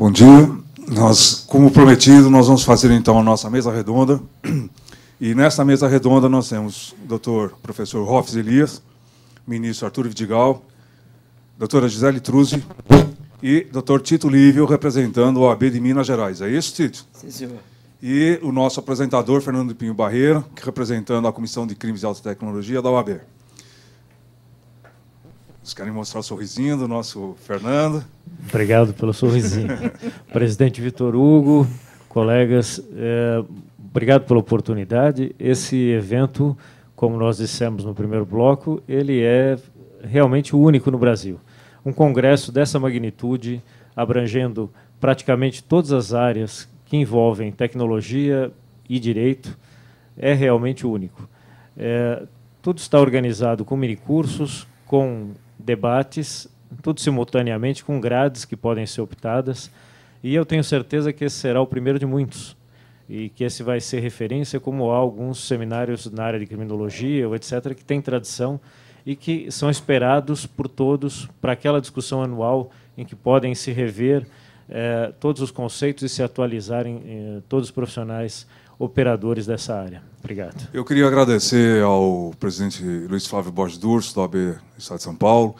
Bom dia. Nós, como prometido, nós vamos fazer então a nossa mesa redonda. E nessa mesa redonda nós temos o doutor professor Rofes Elias, ministro Arthur Vidigal, doutora Gisele Truzzi e doutor Tito Lívio, representando a OAB de Minas Gerais. É isso, Tito? Sim, senhor. E o nosso apresentador, Fernando Pinho Barreira, representando a Comissão de Crimes de Alta Tecnologia da OAB. Vocês querem mostrar o sorrisinho do nosso Fernando? Obrigado pelo sorrisinho. Presidente Vitor Hugo, colegas, é, obrigado pela oportunidade. Esse evento, como nós dissemos no primeiro bloco, ele é realmente o único no Brasil. Um congresso dessa magnitude, abrangendo praticamente todas as áreas que envolvem tecnologia e direito, é realmente único. É, tudo está organizado com minicursos, com debates, tudo simultaneamente, com grades que podem ser optadas. E eu tenho certeza que esse será o primeiro de muitos e que esse vai ser referência, como há alguns seminários na área de criminologia, etc., que tem tradição e que são esperados por todos para aquela discussão anual em que podem se rever eh, todos os conceitos e se atualizarem eh, todos os profissionais operadores dessa área. Obrigado. Eu queria agradecer ao presidente Luiz Flávio Borges Durso, da OAB Estado de São Paulo,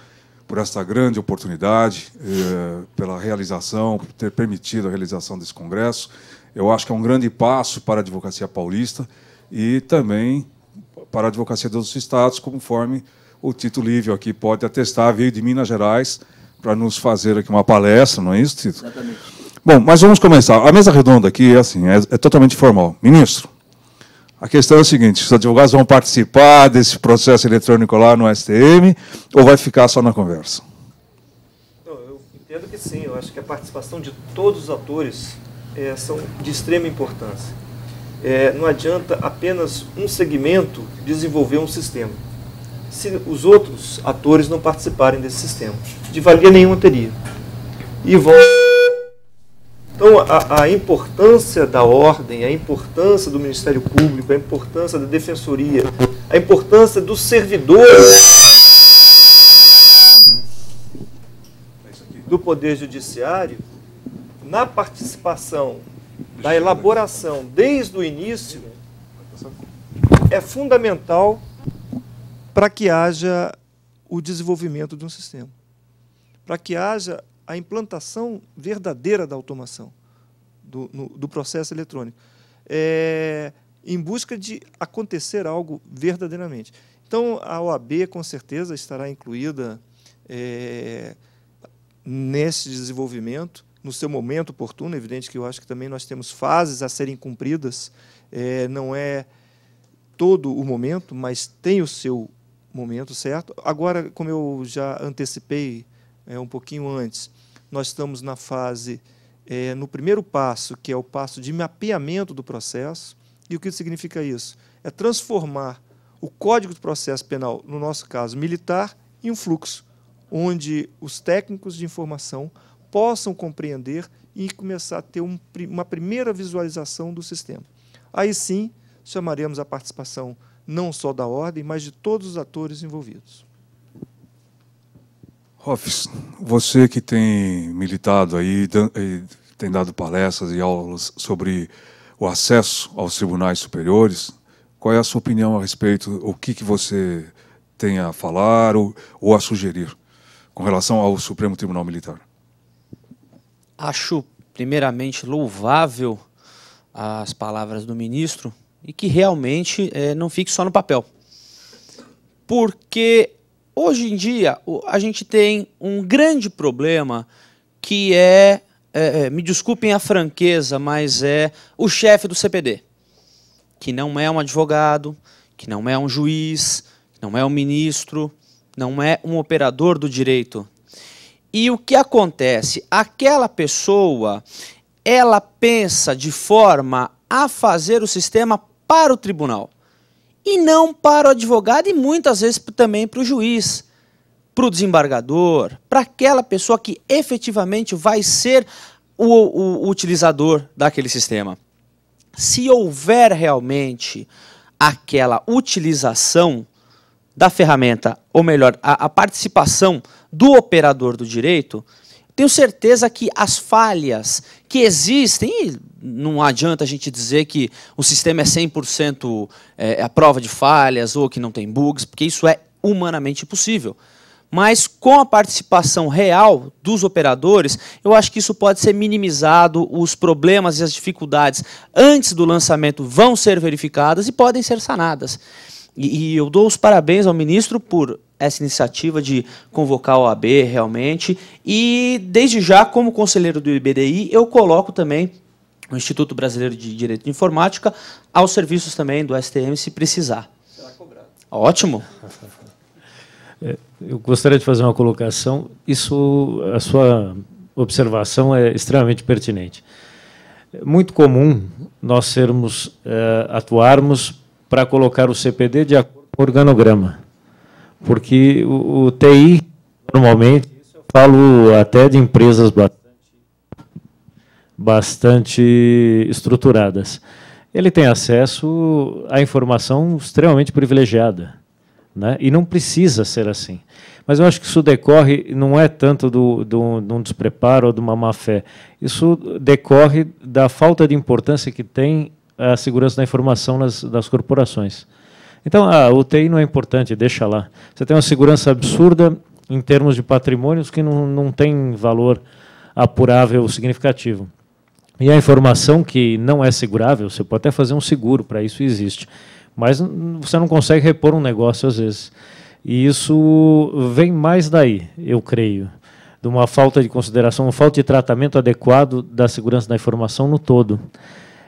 por esta grande oportunidade, eh, pela realização, por ter permitido a realização desse congresso. Eu acho que é um grande passo para a advocacia paulista e também para a advocacia dos estados, conforme o Tito Lívio aqui pode atestar, veio de Minas Gerais para nos fazer aqui uma palestra, não é isso, Tito? Exatamente Bom, mas vamos começar. A mesa redonda aqui é assim, é, é totalmente formal. Ministro, a questão é a seguinte: os advogados vão participar desse processo eletrônico lá no STM ou vai ficar só na conversa? Eu entendo que sim. Eu acho que a participação de todos os atores é, são de extrema importância. É, não adianta apenas um segmento desenvolver um sistema se os outros atores não participarem desse sistema. De valia nenhuma teria. E volta. Então, a, a, importância da ordem, a importância do Ministério Público, a importância da Defensoria, a importância do servidor, do Poder Judiciário na participação da elaboração desde o início é fundamental para que haja o desenvolvimento de um sistema, para que haja a implantação verdadeira da automação do, no, do processo eletrônico, é, em busca de acontecer algo verdadeiramente. Então, a OAB, com certeza, estará incluída é, nesse desenvolvimento, no seu momento oportuno. É evidente que eu acho que também nós temos fases a serem cumpridas, é, não é todo o momento, mas tem o seu momento certo. Agora, como eu já antecipei é, um pouquinho antes, nós estamos na fase, é, no primeiro passo, que é o passo de mapeamento do processo. E o que significa isso? É transformar o código de processo penal, no nosso caso militar, em um fluxo, onde os técnicos de informação possam compreender e começar a ter um, uma primeira visualização do sistema. Aí sim, chamaremos a participação não só da ordem, mas de todos os atores envolvidos. Hoffs, você que tem militado aí, eh, tem dado palestras e aulas sobre o acesso aos tribunais superiores, qual é a sua opinião a respeito? O que, que você tem a falar ou, ou a sugerir com relação ao Supremo Tribunal Militar? Acho, primeiramente, louvável as palavras do ministro e que realmente é, não fique só no papel. Porque Hoje em dia, a gente tem um grande problema que é, é, é me desculpem a franqueza, mas é o chefe do CPD, que não é um advogado, que não é um juiz, não é um ministro, não é um operador do direito. E o que acontece? Aquela pessoa, ela pensa de forma a fazer o sistema para o tribunal e não para o advogado e muitas vezes também para o juiz, para o desembargador, para aquela pessoa que efetivamente vai ser o, o, o utilizador daquele sistema. Se houver realmente aquela utilização da ferramenta, ou melhor, a, a participação do operador do direito, tenho certeza que as falhas que existem, não adianta a gente dizer que o sistema é 100% é, é, a prova de falhas ou que não tem bugs, porque isso é humanamente possível. Mas com a participação real dos operadores, eu acho que isso pode ser minimizado, os problemas e as dificuldades antes do lançamento vão ser verificadas e podem ser sanadas. E, e eu dou os parabéns ao ministro por essa iniciativa de convocar o AB realmente. E desde já, como conselheiro do IBDI, eu coloco também o Instituto Brasileiro de Direito de Informática, aos serviços também do STM, se precisar. Será cobrado. Ótimo. É, eu gostaria de fazer uma colocação. Isso, a sua observação é extremamente pertinente. É muito comum nós sermos é, atuarmos para colocar o CPD de acordo com o organograma, porque o, o TI normalmente, isso eu falo até de empresas bastante bastante estruturadas. Ele tem acesso à informação extremamente privilegiada. Né? E não precisa ser assim. Mas eu acho que isso decorre, não é tanto do, do, de um despreparo ou de uma má fé. Isso decorre da falta de importância que tem a segurança da informação nas, das corporações. Então, a ah, UTI não é importante, deixa lá. Você tem uma segurança absurda em termos de patrimônios que não, não tem valor apurável significativo. E a informação que não é segurável, você pode até fazer um seguro, para isso existe. Mas você não consegue repor um negócio às vezes. E isso vem mais daí, eu creio, de uma falta de consideração, uma falta de tratamento adequado da segurança da informação no todo.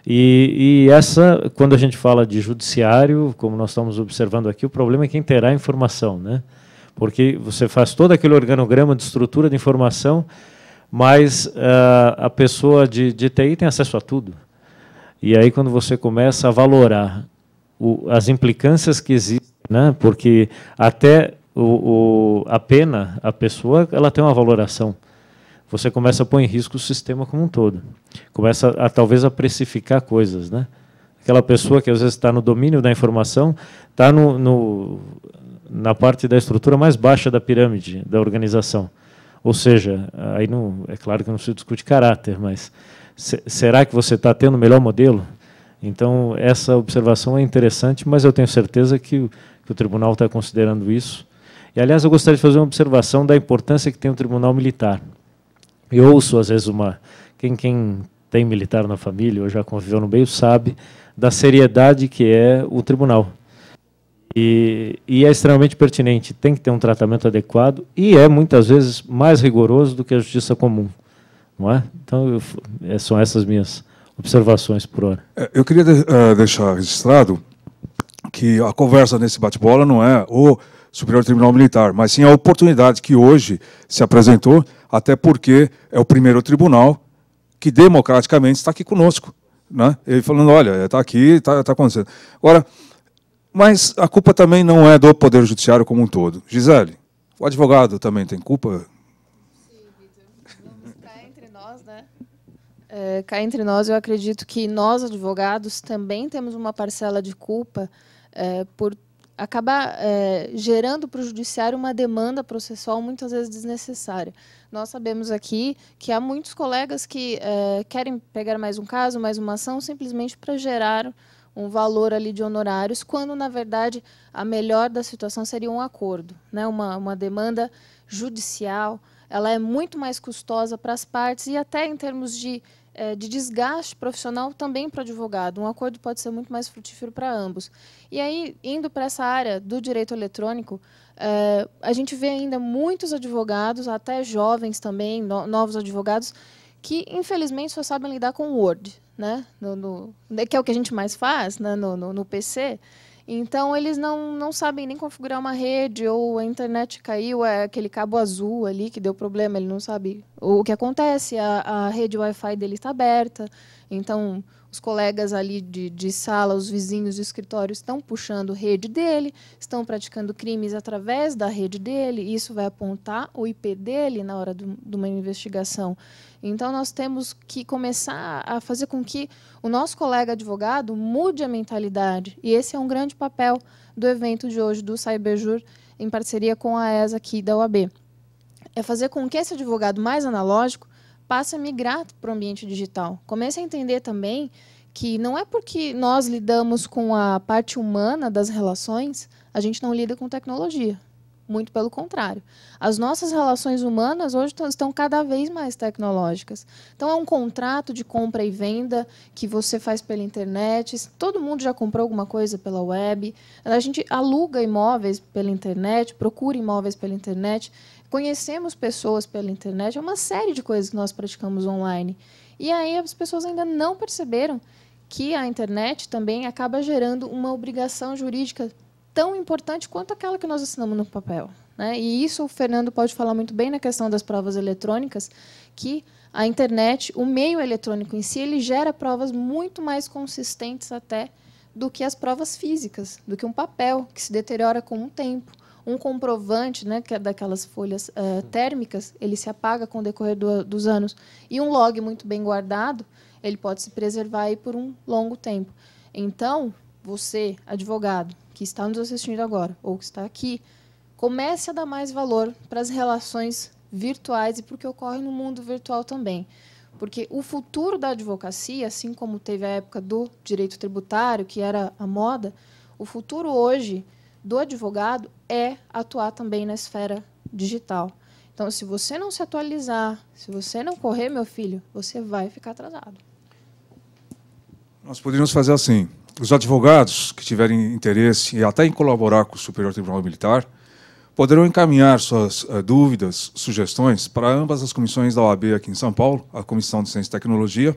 E, e, essa, quando a gente fala de judiciário, como nós estamos observando aqui, o problema é quem terá a informação, né? Porque você faz todo aquele organograma de estrutura de informação mas uh, a pessoa de, de TI tem acesso a tudo. E aí, quando você começa a valorar o, as implicâncias que existem, né? porque até o, o, a pena, a pessoa, ela tem uma valoração. Você começa a pôr em risco o sistema como um todo. Começa a, talvez a precificar coisas. Né? Aquela pessoa que às vezes está no domínio da informação, está no, no, na parte da estrutura mais baixa da pirâmide da organização. Ou seja, aí não, é claro que não se discute caráter, mas se, será que você está tendo o melhor modelo? Então, essa observação é interessante, mas eu tenho certeza que, que o tribunal está considerando isso. E, aliás, eu gostaria de fazer uma observação da importância que tem o tribunal militar. Eu ouço, às vezes, uma. Quem, quem tem militar na família ou já conviveu no meio sabe da seriedade que é o tribunal. E, e, é extremamente pertinente. Tem que ter um tratamento adequado e é muitas vezes mais rigoroso do que a justiça comum, não é? Então eu, é, são essas minhas observações por hora. É, eu queria de, uh, deixar registrado que a conversa nesse bate-bola não é o Superior Tribunal Militar, mas sim a oportunidade que hoje se apresentou, até porque é o primeiro tribunal que democraticamente está aqui conosco, né? Ele falando, olha, está é, aqui, está tá acontecendo. Agora mas a culpa também não é do Poder Judiciário como um todo. Gisele, o advogado também tem culpa? Né? É, cá entre nós, eu acredito que nós, advogados, também temos uma parcela de culpa é, por acabar é, gerando para o judiciário uma demanda processual muitas vezes desnecessária. Nós sabemos aqui que há muitos colegas que é, querem pegar mais um caso, mais uma ação, simplesmente para gerar um valor ali de honorários, quando na verdade a melhor da situação seria um acordo, né? uma, uma demanda judicial. Ela é muito mais custosa para as partes e até em termos de, eh, de desgaste profissional também para o advogado. Um acordo pode ser muito mais frutífero para ambos. E aí, indo para essa área do direito eletrônico, eh, a gente vê ainda muitos advogados, até jovens também, no novos advogados, que infelizmente só sabem lidar com o Word né? No, no, né, que é o que a gente mais faz né? no, no, no PC. Então, eles não, não sabem nem configurar uma rede, ou a internet caiu, é aquele cabo azul ali que deu problema, ele não sabe o que acontece, a, a rede Wi-Fi dele está aberta. Então, os colegas ali de, de, sala, os vizinhos de escritório estão puxando rede dele, estão praticando crimes através da rede dele, e isso vai apontar o IP dele na hora do, de uma investigação. Então, nós temos que começar a fazer com que o nosso colega advogado mude a mentalidade, e esse é um grande papel do evento de hoje, do Cyberjur, em parceria com a ESA aqui da UAB. É fazer com que esse advogado mais analógico passa a migrar para o ambiente digital. Comece a entender também que não é porque nós lidamos com a parte humana das relações, a gente não lida com tecnologia. Muito pelo contrário. As nossas relações humanas hoje estão cada vez mais tecnológicas. Então, é um contrato de compra e venda que você faz pela internet. Todo mundo já comprou alguma coisa pela web. A gente aluga imóveis pela internet, procura imóveis pela internet conhecemos pessoas pela internet, é uma série de coisas que nós praticamos online. E aí as pessoas ainda não perceberam que a internet também acaba gerando uma obrigação jurídica tão importante quanto aquela que nós assinamos no papel. Né? E isso o Fernando pode falar muito bem na questão das provas eletrônicas, que a internet, o meio eletrônico em si, ele gera provas muito mais consistentes até do que as provas físicas, do que um papel que se deteriora com o tempo um comprovante, né, que é daquelas folhas uh, térmicas, ele se apaga com o decorrer do, dos anos, e um log muito bem guardado, ele pode se preservar aí por um longo tempo. Então, você, advogado, que está nos assistindo agora, ou que está aqui, comece a dar mais valor para as relações virtuais e para o que ocorre no mundo virtual também. Porque o futuro da advocacia, assim como teve a época do direito tributário, que era a moda, o futuro hoje do advogado é atuar também na esfera digital. Então, se você não se atualizar, se você não correr, meu filho, você vai ficar atrasado. Nós poderíamos fazer assim: os advogados que tiverem interesse e até em colaborar com o Superior Tribunal Militar poderão encaminhar suas uh, dúvidas, sugestões para ambas as comissões da OAB aqui em São Paulo, a Comissão de Ciência e Tecnologia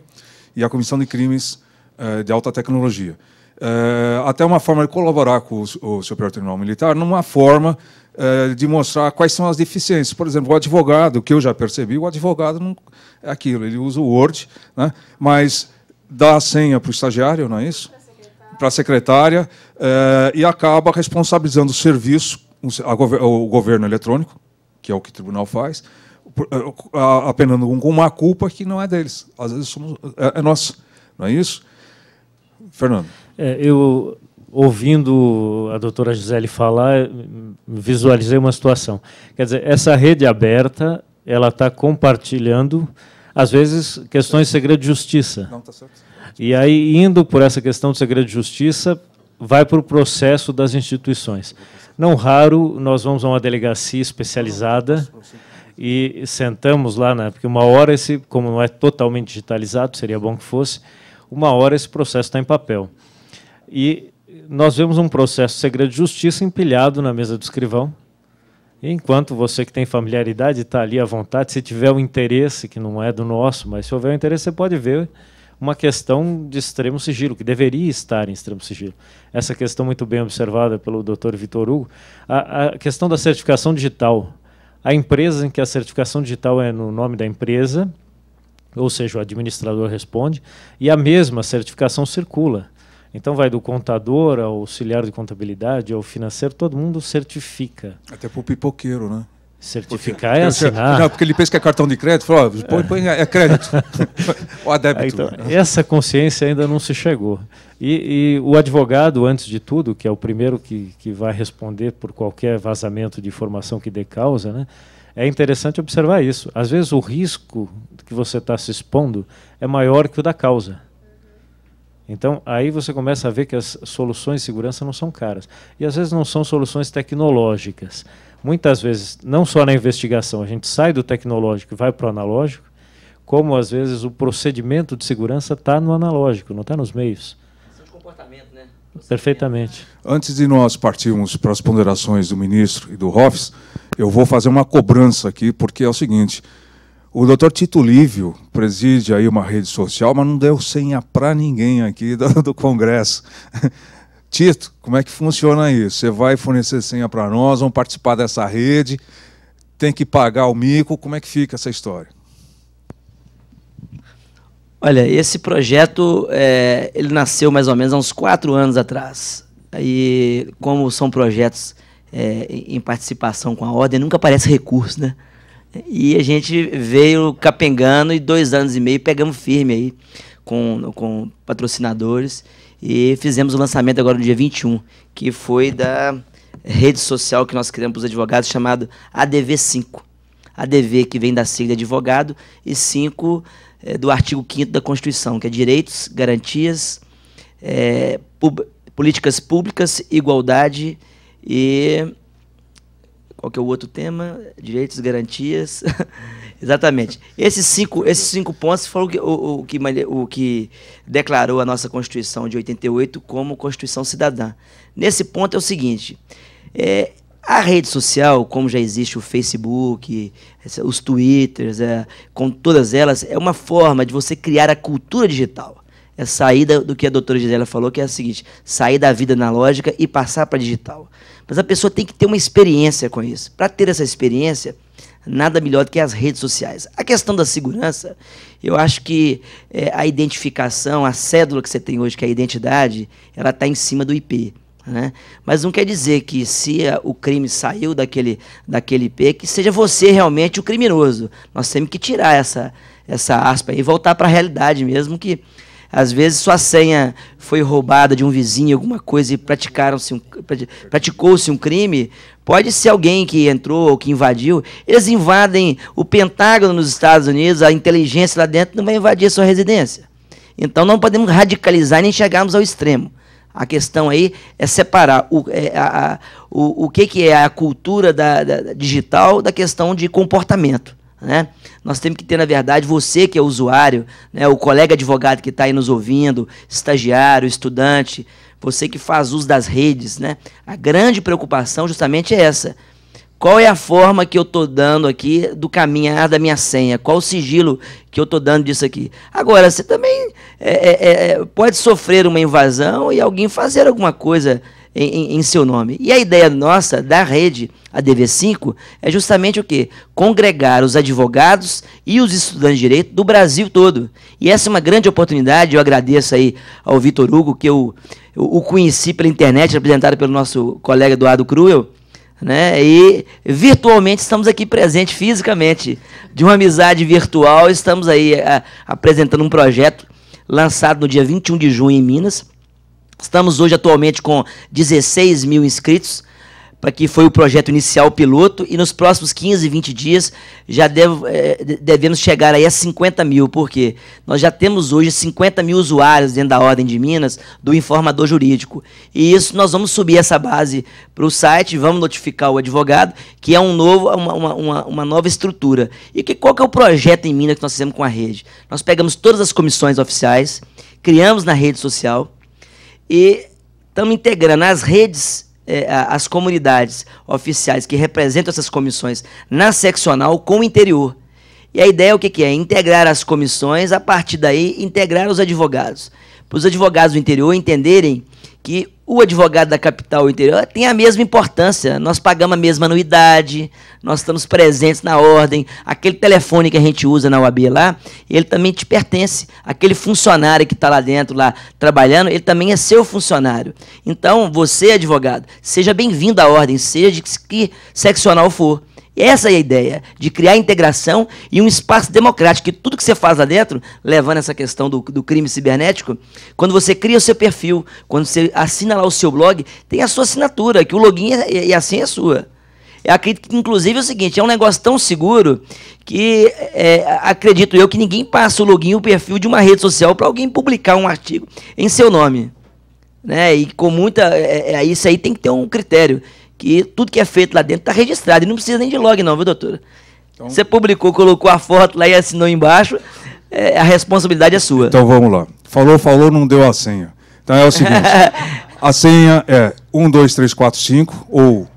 e a Comissão de Crimes uh, de Alta Tecnologia. Eh, até uma forma de colaborar com o, o Superior Tribunal Militar, numa forma eh, de mostrar quais são as deficiências. Por exemplo, o advogado, que eu já percebi, o advogado não é aquilo, ele usa o Word, né? mas dá a senha para o estagiário, não é isso? Para a secretária, uh, e acaba responsabilizando o serviço, o governo eletrônico, que é o que o tribunal faz, apenando com uma culpa que não é deles. Às vezes somos, é, é não é isso? Fernando. É, eu, ouvindo a doutora Gisele falar, visualizei uma situação. Quer dizer, essa rede aberta, ela está compartilhando, às vezes, questões de segredo de justiça. Não, está certo. E aí, indo por essa questão de segredo de justiça, vai para o processo das instituições. Não raro, nós vamos a uma delegacia especializada e sentamos lá, né, porque uma hora esse, como não é totalmente digitalizado, seria bom que fosse, uma hora esse processo está em papel. E nós vemos um processo de segredo de justiça empilhado na mesa do escrivão. Enquanto você que tem familiaridade está ali à vontade, se tiver um interesse, que não é do nosso, mas se houver um interesse, você pode ver uma questão de extremo sigilo, que deveria estar em extremo sigilo. Essa questão muito bem observada pelo Dr. Vitor Hugo, a, a questão da certificação digital. A empresa em que a certificação digital é no nome da empresa, ou seja, o administrador responde, e a mesma certificação circula. Então vai do contador ao auxiliar de contabilidade, ao financeiro, todo mundo certifica. Até para o pipoqueiro, né? Certificar é porque, é assinar. Não, porque ele pensa que é cartão de crédito, fala, põe, põe, é crédito. o a débito. Ah, então, né? essa consciência ainda não se chegou. E, e, o advogado, antes de tudo, que é o primeiro que, que vai responder por qualquer vazamento de informação que dê causa, né? é interessante observar isso. Às vezes o risco que você está se expondo é maior que o da causa. Então, aí você começa a ver que as soluções de segurança não são caras. E às vezes não são soluções tecnológicas. Muitas vezes, não só na investigação, a gente sai do tecnológico e vai para o analógico, como às vezes o procedimento de segurança está no analógico, não está nos meios. Questão de comportamento, né? Perfeitamente. Né? Antes de nós partirmos para as ponderações do ministro e do Hoffs, eu vou fazer uma cobrança aqui, porque é o seguinte: o doutor Tito Lívio preside aí uma rede social, mas não deu senha para ninguém aqui do, do Congresso. Tito, como é que funciona isso? Você vai fornecer senha para nós, vamos participar dessa rede, tem que pagar o mico, como é que fica essa história? Olha, esse projeto é, ele nasceu mais ou menos há uns quatro anos atrás. E como são projetos é, em participação com a ordem, nunca aparece recurso, né? E a gente veio capengando e dois anos e meio pegamos firme aí com, com patrocinadores e fizemos o lançamento agora no dia 21, que foi da rede social que nós criamos para os advogados chamado ADV5. ADV que vem da sigla advogado e 5 é, do artigo 5 da Constituição, que é direitos, garantias, é, pub políticas públicas, igualdade e qual que é o outro tema? Direitos, garantias. Exatamente. Esses cinco, esses cinco pontos foram o que, o, o, que, o que declarou a nossa Constituição de 88 como Constituição Cidadã. Nesse ponto é o seguinte: é, a rede social, como já existe o Facebook, os Twitters, é, com todas elas, é uma forma de você criar a cultura digital. É sair do que a doutora Gisela falou, que é a seguinte: sair da vida analógica e passar para digital. Mas a pessoa tem que ter uma experiência com isso. Para ter essa experiência, nada melhor do que as redes sociais. A questão da segurança, eu acho que é, a identificação, a cédula que você tem hoje, que é a identidade, ela está em cima do IP. Né? Mas não quer dizer que se é, o crime saiu daquele, daquele IP, que seja você realmente o criminoso. Nós temos que tirar essa, essa aspa e voltar para a realidade mesmo que às vezes sua senha foi roubada de um vizinho, alguma coisa, e praticaram-se um, praticou-se um crime. Pode ser alguém que entrou ou que invadiu. Eles invadem o Pentágono nos Estados Unidos, a inteligência lá dentro não vai invadir a sua residência. Então não podemos radicalizar nem chegarmos ao extremo. A questão aí é separar o, é, a, o, o que, que é a cultura da, da, digital da questão de comportamento. Né? Nós temos que ter, na verdade, você que é usuário, né, o colega advogado que está aí nos ouvindo, estagiário, estudante, você que faz uso das redes, né? A grande preocupação justamente é essa. Qual é a forma que eu estou dando aqui do caminhar da minha senha? Qual o sigilo que eu estou dando disso aqui? Agora, você também é, é, é, pode sofrer uma invasão e alguém fazer alguma coisa em, em, seu nome. E a ideia nossa da rede ADV5 é justamente o quê? Congregar os advogados e os estudantes de direito do Brasil todo. E essa é uma grande oportunidade, eu agradeço aí ao Vitor Hugo, que eu, eu o conheci pela internet, representado pelo nosso colega Eduardo Cruel, né? E virtualmente estamos aqui presentes fisicamente, de uma amizade virtual, estamos aí a, apresentando um projeto lançado no dia 21 de junho em Minas, Estamos hoje atualmente com 16 mil inscritos, para que foi o projeto inicial piloto, e nos próximos 15, 20 dias já devo, é, devemos chegar aí a 50 mil, porque nós já temos hoje 50 mil usuários dentro da Ordem de Minas do informador jurídico. E isso nós vamos subir essa base para o site, vamos notificar o advogado, que é um novo, uma, uma, uma, nova estrutura. E que, qual que é o projeto em Minas que nós fizemos com a rede? Nós pegamos todas as comissões oficiais, criamos na rede social e estamos integrando as redes, eh, as comunidades oficiais que representam essas comissões na seccional com o interior. E a ideia é o que, que é? Integrar as comissões, a partir daí, integrar os advogados. Para os advogados do interior entenderem que o advogado da capital interior tem a mesma importância. Nós pagamos a mesma anuidade, nós estamos presentes na ordem. Aquele telefone que a gente usa na UAB lá, ele também te pertence. Aquele funcionário que está lá dentro, lá trabalhando, ele também é seu funcionário. Então, você, advogado, seja bem-vindo à ordem, seja de que seccional for essa é a ideia, de criar integração e um espaço democrático, que tudo que você faz lá dentro, levando essa questão do, do crime cibernético, quando você cria o seu perfil, quando você assina lá o seu blog, tem a sua assinatura, que o login é, é, e a senha é sua. Eu acredito que, inclusive, é o seguinte: é um negócio tão seguro que é, acredito eu que ninguém passa o login e o perfil de uma rede social para alguém publicar um artigo em seu nome. Né? E com muita. É, é, isso aí tem que ter um critério que tudo que é feito lá dentro está registrado. E não precisa nem de log, não, viu, doutora? Então... Você publicou, colocou a foto lá e assinou embaixo, é, a responsabilidade é sua. Então vamos lá. Falou, falou, não deu a senha. Então é o seguinte: a senha é 12345 ou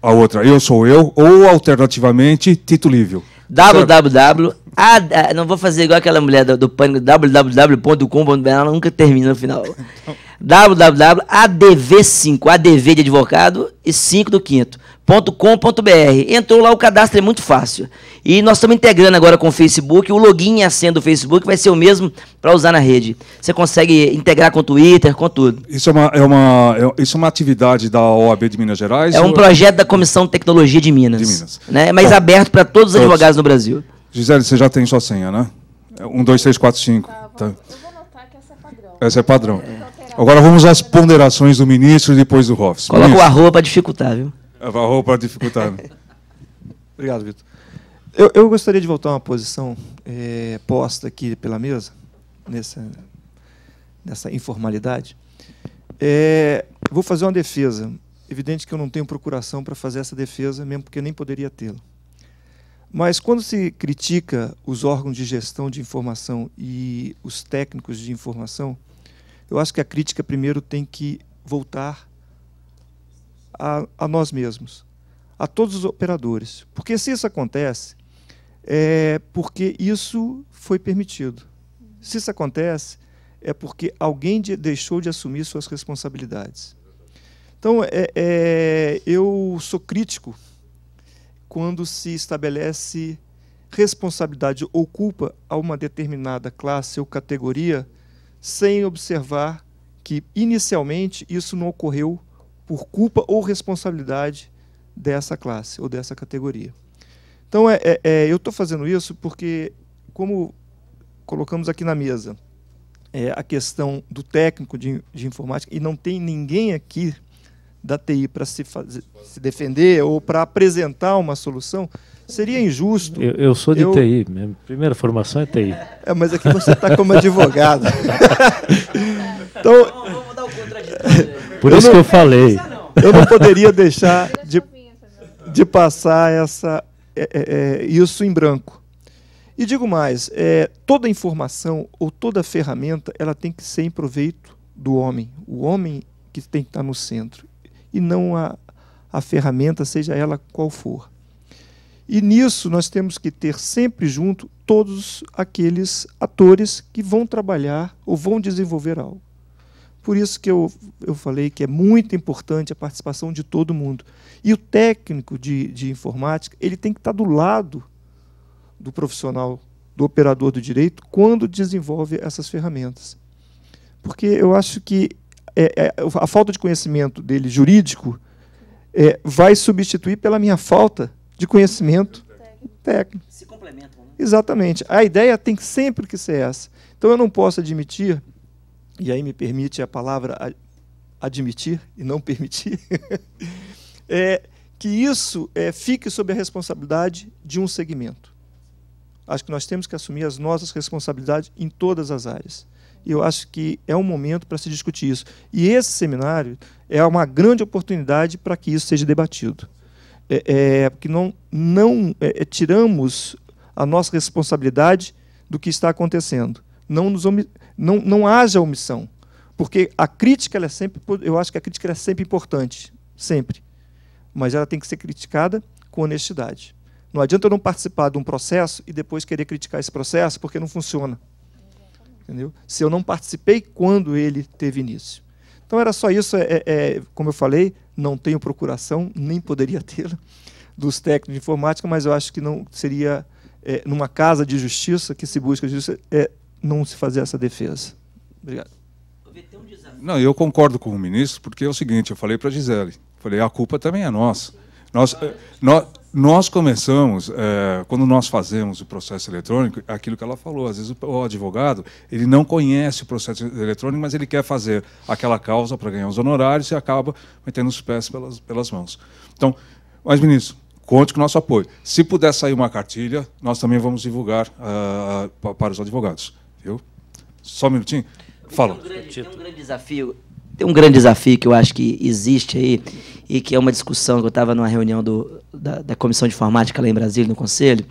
a outra eu sou eu, ou alternativamente titulível. www ah, ah, não vou fazer igual aquela mulher do, do pânico, www.com.br, ela nunca termina no final. www.adv5, ADV de advogado e 5 do quinto, .com.br. Entrou lá, o cadastro é muito fácil. E nós estamos integrando agora com o Facebook, o login e a senha do Facebook vai ser o mesmo para usar na rede. Você consegue integrar com o Twitter, com tudo. Isso é uma, é uma, é, isso é uma atividade da OAB de Minas Gerais? É um é projeto da Comissão de Tecnologia de Minas. De Minas. Né? É Mas Bom, tá. aberto para todos os todos. advogados no Brasil. Gisele, você já tem sua senha, né? É um, dois, três, quatro, cinco. Tá. Eu tá. vou notar que essa é padrão. Essa é padrão. É. Agora vamos às ponderações do ministro e depois do Hoffs. Coloca o arroba para dificultar, viu? É, o arroba para dificultar. Obrigado, Vitor. Eu, eu, gostaria de voltar a uma posição é, posta aqui pela mesa, nessa, nessa informalidade. É, vou fazer uma defesa. Evidente que eu não tenho procuração para fazer essa defesa, mesmo porque nem poderia tê-la. Mas quando se critica os órgãos de gestão de informação e os técnicos de informação, eu acho que a crítica primeiro tem que voltar a, a nós mesmos, a todos os operadores. Porque se isso acontece, é porque isso foi permitido. Se isso acontece, é porque alguém de, deixou de assumir suas responsabilidades. Então, é, é, eu sou crítico quando se estabelece responsabilidade ou culpa a uma determinada classe ou categoria, sem observar que inicialmente isso não ocorreu por culpa ou responsabilidade dessa classe ou dessa categoria. Então, é, é, é eu estou fazendo isso porque, como colocamos aqui na mesa, é, a questão do técnico de, de informática, e não tem ninguém aqui da TI para se, se defender ou para apresentar uma solução, seria injusto. Eu, eu sou de eu... TI, minha primeira formação é TI. É, mas aqui você está como advogado. então, vamos dar o contraditório. Por eu isso não, que eu falei. Eu não poderia deixar de, de passar essa, é, é, é, isso em branco. E digo mais, é, toda informação ou toda ferramenta ela tem que ser em proveito do homem. O homem que tem que estar no centro e não a, a ferramenta, seja ela qual for. E nisso nós temos que ter sempre junto todos aqueles atores que vão trabalhar ou vão desenvolver algo. Por isso que eu, eu falei que é muito importante a participação de todo mundo. E o técnico de, de informática ele tem que estar do lado do profissional, do operador do direito, quando desenvolve essas ferramentas. Porque eu acho que é, é, a falta de conhecimento dele jurídico é, vai substituir pela minha falta de conhecimento técnico. Se complementam. Né? Exatamente. A ideia tem sempre que ser essa. Então eu não posso admitir, e aí me permite a palavra admitir e não permitir, é, que isso é, fique sob a responsabilidade de um segmento. Acho que nós temos que assumir as nossas responsabilidades em todas as áreas e eu acho que é um momento para se discutir isso. E esse seminário é uma grande oportunidade para que isso seja debatido. É, é, porque não, não é, é, tiramos a nossa responsabilidade do que está acontecendo. Não, nos não, não haja omissão. Porque a crítica é sempre, eu acho que a crítica é sempre importante, sempre. Mas ela tem que ser criticada com honestidade. Não adianta eu não participar de um processo e depois querer criticar esse processo porque não funciona entendeu? se eu não participei quando ele teve início. Então era só isso, é, é, é como eu falei, não tenho procuração, nem poderia tê-la, dos técnicos de informática, mas eu acho que não seria é, numa casa de justiça que se busca justiça, é, não se fazer essa defesa. Obrigado. Não, eu concordo com o ministro, porque é o seguinte, eu falei para a Gisele, falei, a culpa também é nossa. Nós, nós, nós começamos, é, quando nós fazemos o processo eletrônico, aquilo que ela falou, às vezes o advogado ele não conhece o processo eletrônico, mas ele quer fazer aquela causa para ganhar os honorários e acaba metendo os pés pelas, pelas mãos. Então, mas, ministro, conte com o nosso apoio. Se puder sair uma cartilha, nós também vamos divulgar uh, para os advogados. Viu? Só um minutinho. Fala. Tem um grande, tem um grande desafio. Tem um grande desafio que eu acho que existe aí e que é uma discussão que eu estava numa reunião do, da, da, Comissão de Informática lá em Brasília, no Conselho,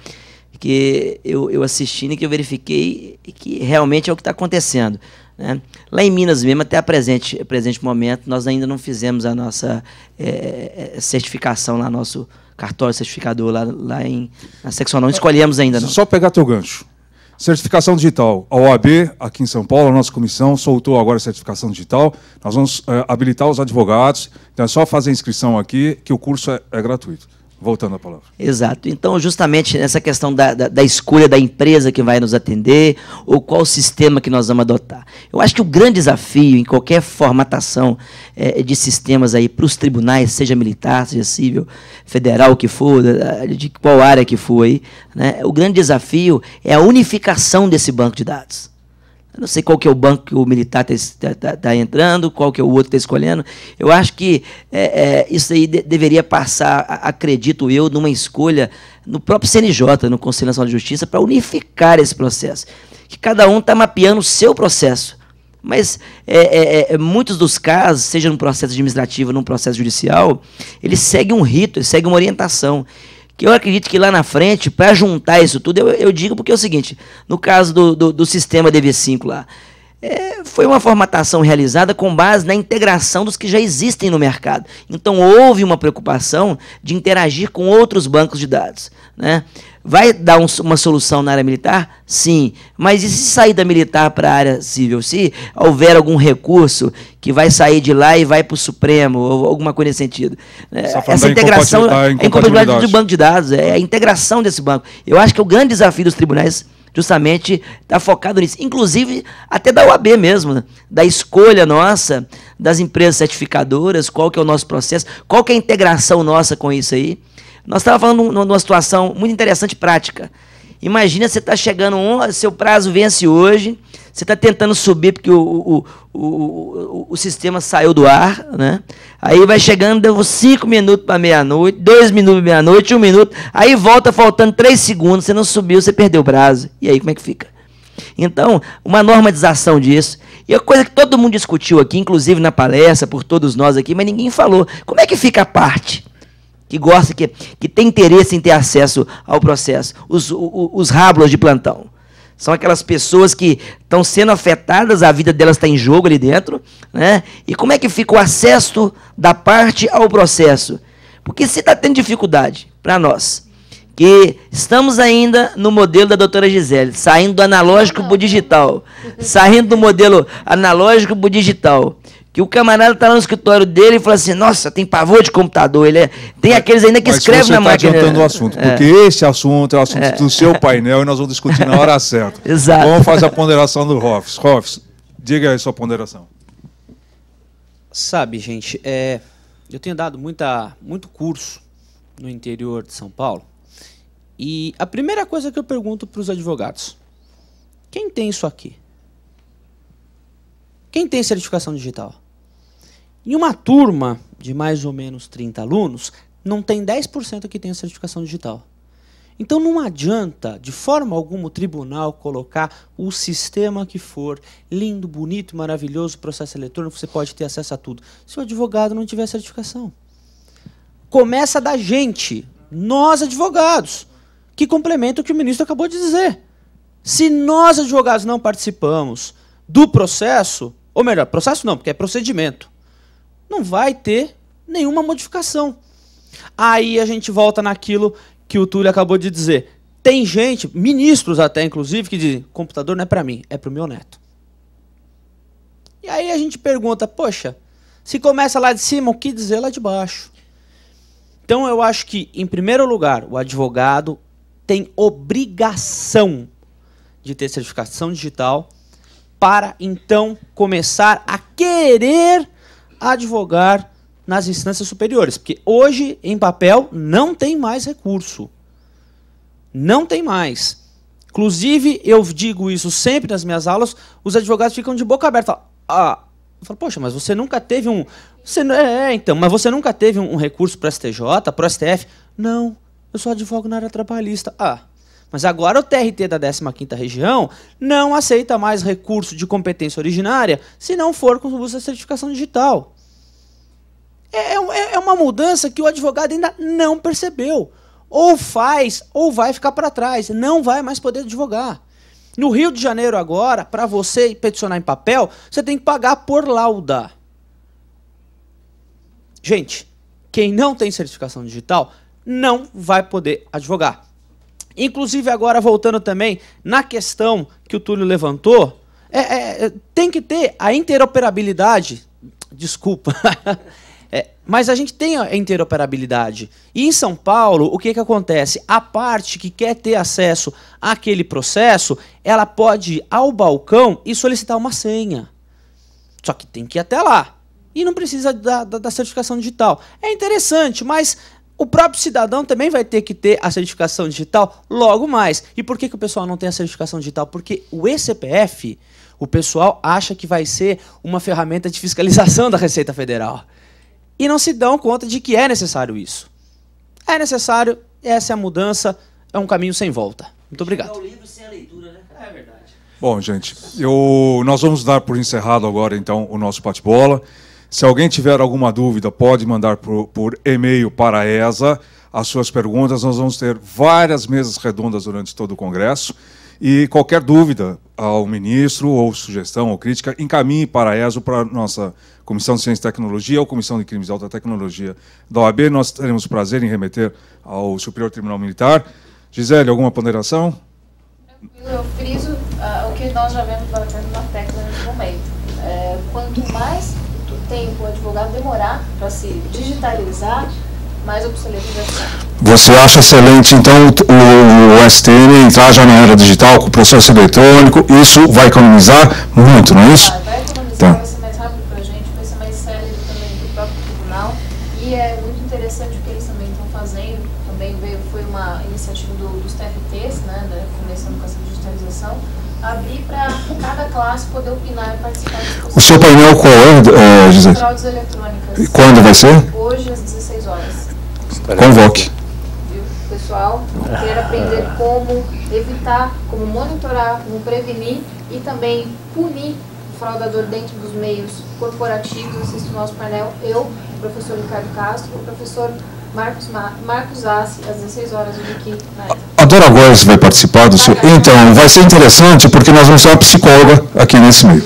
que eu, eu assistindo né, e que eu verifiquei que realmente é o que está acontecendo. Né? Lá em Minas mesmo, até a presente, presente momento, nós ainda não fizemos a nossa é, certificação lá, nosso cartório certificador lá, lá em, na seccional. Não escolhemos ainda, não. Só pegar teu gancho. Certificação digital. A OAB, aqui em São Paulo, a nossa comissão soltou agora a certificação digital. Nós vamos é, habilitar os advogados. Então é só fazer a inscrição aqui, que o curso é, é gratuito. Voltando à palavra. Exato. Então, justamente nessa questão da, da, da, escolha da empresa que vai nos atender, ou qual sistema que nós vamos adotar. Eu acho que o grande desafio em qualquer formatação é, de sistemas aí para os tribunais, seja militar, seja civil, federal, o que for, de qual área que for aí, né, o grande desafio é a unificação desse banco de dados. Eu não sei qual que é o banco que o militar está tá, tá, tá entrando, qual que é o outro que está escolhendo. Eu acho que é, é, isso aí de, deveria passar, acredito eu, numa escolha no próprio CNJ, no Conselho Nacional de Justiça, para unificar esse processo. Que cada um está mapeando o seu processo. Mas é é, é, é, muitos dos casos, seja num processo administrativo, num processo judicial, ele segue um rito, ele segue uma orientação que eu acredito que lá na frente, para juntar isso tudo, eu, eu, digo porque é o seguinte: no caso do, do, do sistema DV5 lá, é, foi uma formatação realizada com base na integração dos que já existem no mercado. Então houve uma preocupação de interagir com outros bancos de dados. Né? Vai dar um, uma solução na área militar? Sim. Mas e se sair da militar para a área civil? Se houver algum recurso que vai sair de lá e vai para o Supremo, ou alguma coisa nesse sentido. É, essa integração, a incompatibilidade. incompatibilidade do banco de dados, é a integração desse banco. Eu acho que é o grande desafio dos tribunais justamente está focado nisso. Inclusive, até da UAB mesmo, da escolha nossa, das empresas certificadoras, qual que é o nosso processo, qual que é a integração nossa com isso aí. Nós estávamos falando numa situação muito interessante, prática. Imagina você está chegando, um, seu prazo vence hoje, você está tentando subir porque o, o, o, o, sistema saiu do ar, né? Aí vai chegando, deu 5 minutos para meia-noite, 2 minutos para meia-noite, 1 um minuto, aí volta faltando 3 segundos, você não subiu, você perdeu o prazo. E aí como é que fica? Então, uma normatização disso. E a coisa que todo mundo discutiu aqui, inclusive na palestra, por todos nós aqui, mas ninguém falou. Como é que fica a parte? que gosta, que, que tem interesse em ter acesso ao processo, os, os, os de plantão. São aquelas pessoas que estão sendo afetadas, a vida delas está em jogo ali dentro. Né? E como é que fica o acesso da parte ao processo? Porque se está tendo dificuldade para nós, que estamos ainda no modelo da doutora Gisele, saindo do analógico para o digital, saindo do modelo analógico para o digital, que o camarada tá lá no escritório dele e fala assim: nossa, tem pavor de computador. Ele é... Tem é, aqueles ainda que escrevem na tá máquina. adiantando o assunto, é. porque é. esse assunto é o assunto é. do seu painel e nós vamos discutir na hora certa. Exato. Vamos fazer a ponderação do Hoffs. Hoffs, diga aí sua ponderação. Sabe, gente, é, eu tenho dado muita, muito curso no interior de São Paulo. E a primeira coisa que eu pergunto para os advogados: quem tem isso aqui? Quem tem certificação digital? Em uma turma de mais ou menos 30 alunos, não tem 10% que tem a certificação digital. Então não adianta, de forma alguma, o tribunal colocar o sistema que for lindo, bonito, maravilhoso, processo eletrônico, você pode ter acesso a tudo, se o advogado não tiver certificação. Começa da gente, nós advogados, que complementa o que o ministro acabou de dizer. Se nós advogados não participamos do processo, ou melhor, processo não, porque é procedimento, não vai ter nenhuma modificação. Aí a gente volta naquilo que o Túlio acabou de dizer. Tem gente, ministros até inclusive, que dizem: computador não é para mim, é para o meu neto. E aí a gente pergunta: poxa, se começa lá de cima, o que dizer lá de baixo? Então eu acho que, em primeiro lugar, o advogado tem obrigação de ter certificação digital para então começar a querer advogar nas instâncias superiores, porque hoje em papel não tem mais recurso. Não tem mais. Inclusive, eu digo isso sempre nas minhas aulas, os advogados ficam de boca aberta. Ah, eu falo, poxa, mas você nunca teve um. Você, é, é, então, mas você nunca teve um, um recurso para o STJ, para o STF? Não, eu só advogo na área trabalhista. Ah, mas agora o TRT da 15ª região não aceita mais recurso de competência originária se não for com o uso da certificação digital. É, é, é, é uma mudança que o advogado ainda não percebeu. Ou faz ou vai ficar para trás, não vai mais poder advogar. No Rio de Janeiro agora, para você peticionar em papel, você tem que pagar por lauda. Gente, quem não tem certificação digital não vai poder advogar. Inclusive, agora voltando também na questão que o Túlio levantou, é, é, tem que ter a interoperabilidade. Desculpa. é, mas a gente tem a interoperabilidade. E em São Paulo, o que, que acontece? A parte que quer ter acesso àquele processo, ela pode ir ao balcão e solicitar uma senha. Só que tem que ir até lá. E não precisa da, da, da certificação digital. É interessante, mas o próprio cidadão também vai ter que ter a certificação digital logo mais. E por que, que o pessoal não tem a certificação digital? Porque o ECPF, o pessoal acha que vai ser uma ferramenta de fiscalização da Receita Federal. E não se dão conta de que é necessário isso. É necessário, essa é a mudança, é um caminho sem volta. Muito obrigado. Né, é Bom, gente, eu, nós vamos dar por encerrado agora, então, o nosso bate-bola. Se alguém tiver alguma dúvida, pode mandar por, por e-mail para a ESA as suas perguntas. Nós vamos ter várias mesas redondas durante todo o Congresso. E qualquer dúvida ao ministro, ou sugestão, ou crítica, encaminhe para a ESO, para a nossa Comissão de Ciência e Tecnologia ou Comissão de Crimes de Alta Tecnologia da OAB. Nós teremos prazer em remeter ao Superior Tribunal Militar. Gisele, alguma ponderação? Eu friso uh, o que nós já vemos batendo na tecla nesse momento. É, quanto mais tempo o advogado demorar para se digitalizar, mais obsoleto vai ficar. Você acha excelente, então, o, o STM entrar já na era digital, com o processo eletrônico, isso vai economizar muito, não é isso? Vai, vai economizar, tá. dos TFTs, né, da Convenção Educação Digitalização, abrir para cada classe poder opinar e participar O seu painel qual é, eh, José? E quando vai ser? Hoje, às 16 horas. Convoque. Viu, pessoal? Quer aprender como evitar, como monitorar, como prevenir e também punir o fraudador dentro dos meios corporativos. Assista o nosso painel. Eu, o professor Ricardo Castro, o professor Marcos, Ma Marcos Assi, às 16 horas, aqui na ETA. Doutora Góes vai participar do seu. Então, vai ser interessante porque nós vamos ter uma psicóloga aqui nesse meio.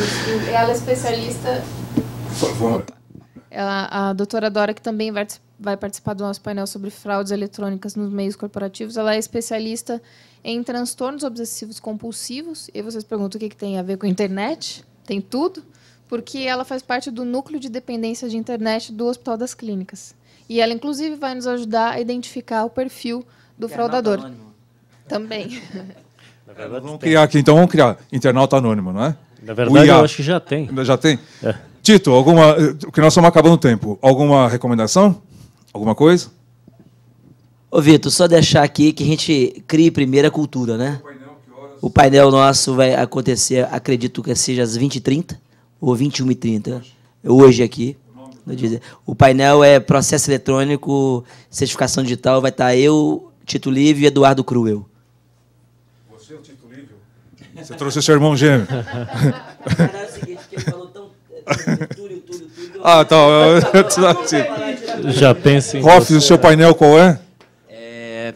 Ela é especialista. Por favor. Ela, a doutora Dora, que também vai, vai participar do nosso painel sobre fraudes eletrônicas nos meios corporativos, ela é especialista em transtornos obsessivos compulsivos. E vocês perguntam o que, que tem a ver com a internet? Tem tudo, porque ela faz parte do núcleo de dependência de internet do Hospital das Clínicas. E ela, inclusive, vai nos ajudar a identificar o perfil do é fraudador. Também. Verdade, vamos tem. criar aqui, então vamos criar internauta anônimo, não é? Na verdade, eu acho que já tem. Já tem? É. Tito, alguma. Porque nós estamos acabando o tempo. Alguma recomendação? Alguma coisa? Ô, Vitor, só deixar aqui que a gente crie primeiro a cultura, né? O painel nosso vai acontecer, acredito que seja às 20h30 ou 21h30, hoje aqui. O painel é processo eletrônico, certificação digital, vai estar eu, Tito Livre e Eduardo Cruel. Você trouxe seu irmão gêmeo. é o seguinte, ele falou tão. É, ah, tá. Já pensa em. Hoff, o seu painel qual é? é?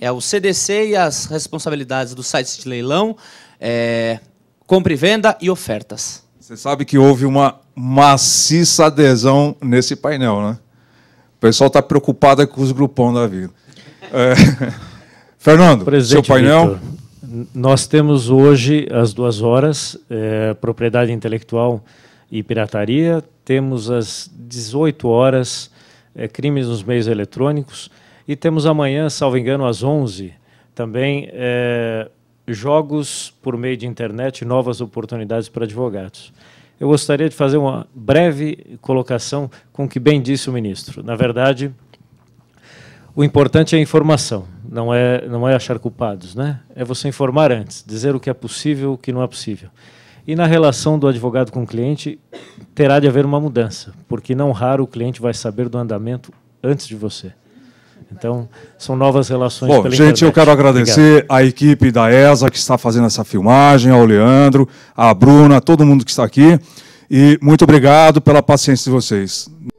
É o CDC e as responsabilidades do site de leilão, é, compra e venda e ofertas. Você sabe que houve uma maciça adesão nesse painel, né? O pessoal está preocupado com os grupão da vida. É... Fernando, Presidente seu painel. Victor. Nós temos hoje, às duas horas, é, propriedade intelectual e pirataria. Temos às 18 horas, é, crimes nos meios eletrônicos. E temos amanhã, salvo engano, às 11, também é, jogos por meio de internet, novas oportunidades para advogados. Eu gostaria de fazer uma breve colocação com o que bem disse o ministro. Na verdade, o importante é a informação não é não é achar culpados, né? É você informar antes, dizer o que é possível, o que não é possível. E na relação do advogado com o cliente terá de haver uma mudança, porque não raro o cliente vai saber do andamento antes de você. Então, são novas relações Bom, gente, internet. eu quero agradecer Obrigado. à equipe da ESA que está fazendo essa filmagem, ao Leandro, à Bruna, todo mundo que está aqui. E muito obrigado pela paciência de vocês.